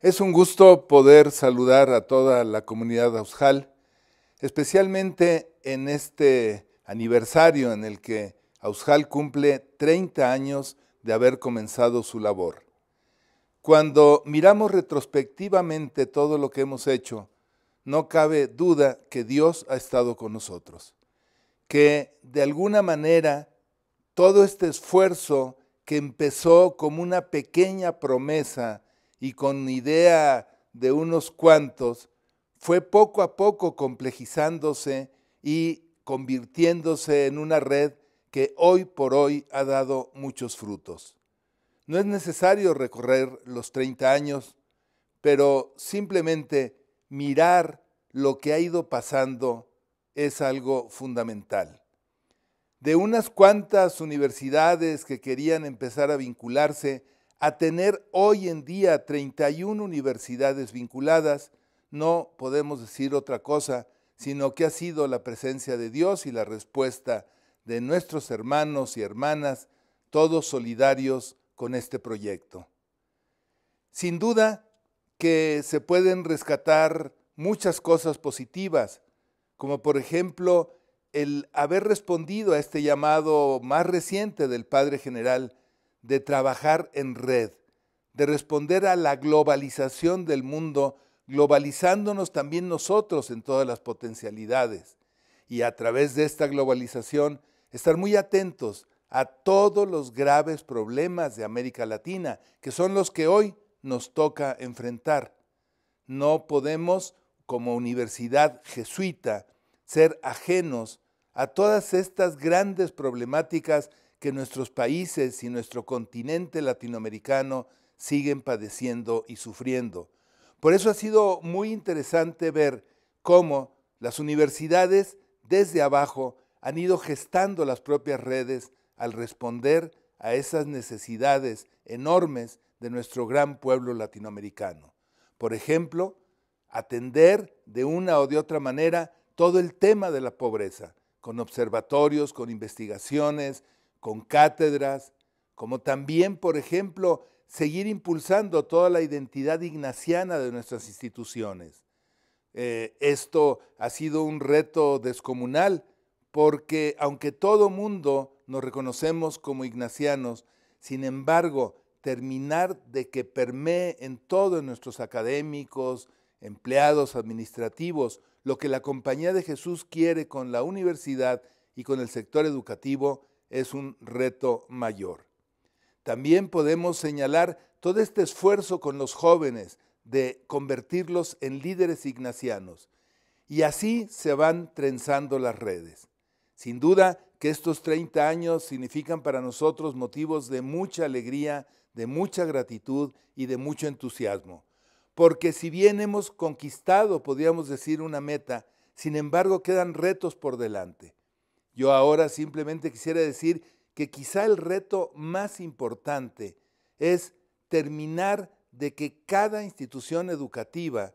Es un gusto poder saludar a toda la comunidad Ausjal, especialmente en este aniversario en el que Ausjal cumple 30 años de haber comenzado su labor. Cuando miramos retrospectivamente todo lo que hemos hecho, no cabe duda que Dios ha estado con nosotros, que de alguna manera todo este esfuerzo que empezó como una pequeña promesa, y con idea de unos cuantos, fue poco a poco complejizándose y convirtiéndose en una red que hoy por hoy ha dado muchos frutos. No es necesario recorrer los 30 años, pero simplemente mirar lo que ha ido pasando es algo fundamental. De unas cuantas universidades que querían empezar a vincularse a tener hoy en día 31 universidades vinculadas, no podemos decir otra cosa, sino que ha sido la presencia de Dios y la respuesta de nuestros hermanos y hermanas, todos solidarios con este proyecto. Sin duda que se pueden rescatar muchas cosas positivas, como por ejemplo el haber respondido a este llamado más reciente del Padre General de trabajar en red, de responder a la globalización del mundo, globalizándonos también nosotros en todas las potencialidades. Y a través de esta globalización, estar muy atentos a todos los graves problemas de América Latina, que son los que hoy nos toca enfrentar. No podemos, como universidad jesuita, ser ajenos a todas estas grandes problemáticas que nuestros países y nuestro continente latinoamericano siguen padeciendo y sufriendo. Por eso ha sido muy interesante ver cómo las universidades desde abajo han ido gestando las propias redes al responder a esas necesidades enormes de nuestro gran pueblo latinoamericano. Por ejemplo, atender de una o de otra manera todo el tema de la pobreza, con observatorios, con investigaciones, con cátedras, como también, por ejemplo, seguir impulsando toda la identidad ignaciana de nuestras instituciones. Eh, esto ha sido un reto descomunal porque aunque todo mundo nos reconocemos como ignacianos, sin embargo, terminar de que permee en todos nuestros académicos, empleados, administrativos, lo que la Compañía de Jesús quiere con la universidad y con el sector educativo es un reto mayor. También podemos señalar todo este esfuerzo con los jóvenes de convertirlos en líderes ignacianos. Y así se van trenzando las redes. Sin duda que estos 30 años significan para nosotros motivos de mucha alegría, de mucha gratitud y de mucho entusiasmo. Porque si bien hemos conquistado, podríamos decir, una meta, sin embargo quedan retos por delante. Yo ahora simplemente quisiera decir que quizá el reto más importante es terminar de que cada institución educativa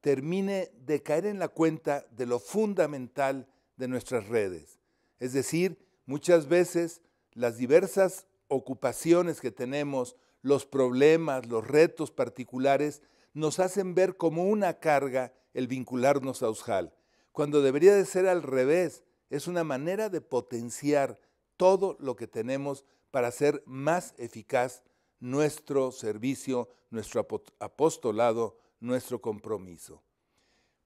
termine de caer en la cuenta de lo fundamental de nuestras redes. Es decir, muchas veces las diversas ocupaciones que tenemos, los problemas, los retos particulares, nos hacen ver como una carga el vincularnos a ausjal cuando debería de ser al revés es una manera de potenciar todo lo que tenemos para hacer más eficaz nuestro servicio, nuestro apostolado, nuestro compromiso.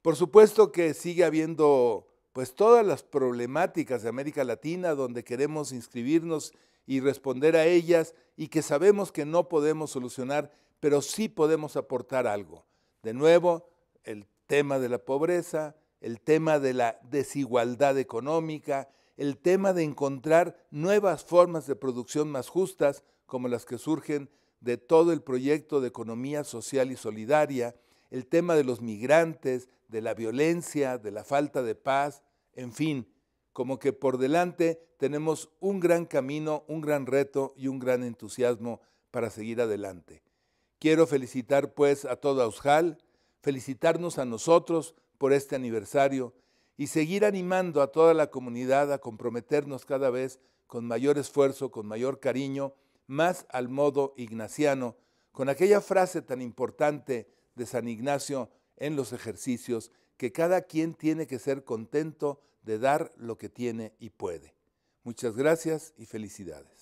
Por supuesto que sigue habiendo pues todas las problemáticas de América Latina donde queremos inscribirnos y responder a ellas y que sabemos que no podemos solucionar, pero sí podemos aportar algo. De nuevo, el tema de la pobreza, el tema de la desigualdad económica, el tema de encontrar nuevas formas de producción más justas, como las que surgen de todo el proyecto de economía social y solidaria, el tema de los migrantes, de la violencia, de la falta de paz, en fin, como que por delante tenemos un gran camino, un gran reto y un gran entusiasmo para seguir adelante. Quiero felicitar pues a todo Ausjal, felicitarnos a nosotros por este aniversario y seguir animando a toda la comunidad a comprometernos cada vez con mayor esfuerzo, con mayor cariño, más al modo ignaciano, con aquella frase tan importante de San Ignacio en los ejercicios, que cada quien tiene que ser contento de dar lo que tiene y puede. Muchas gracias y felicidades.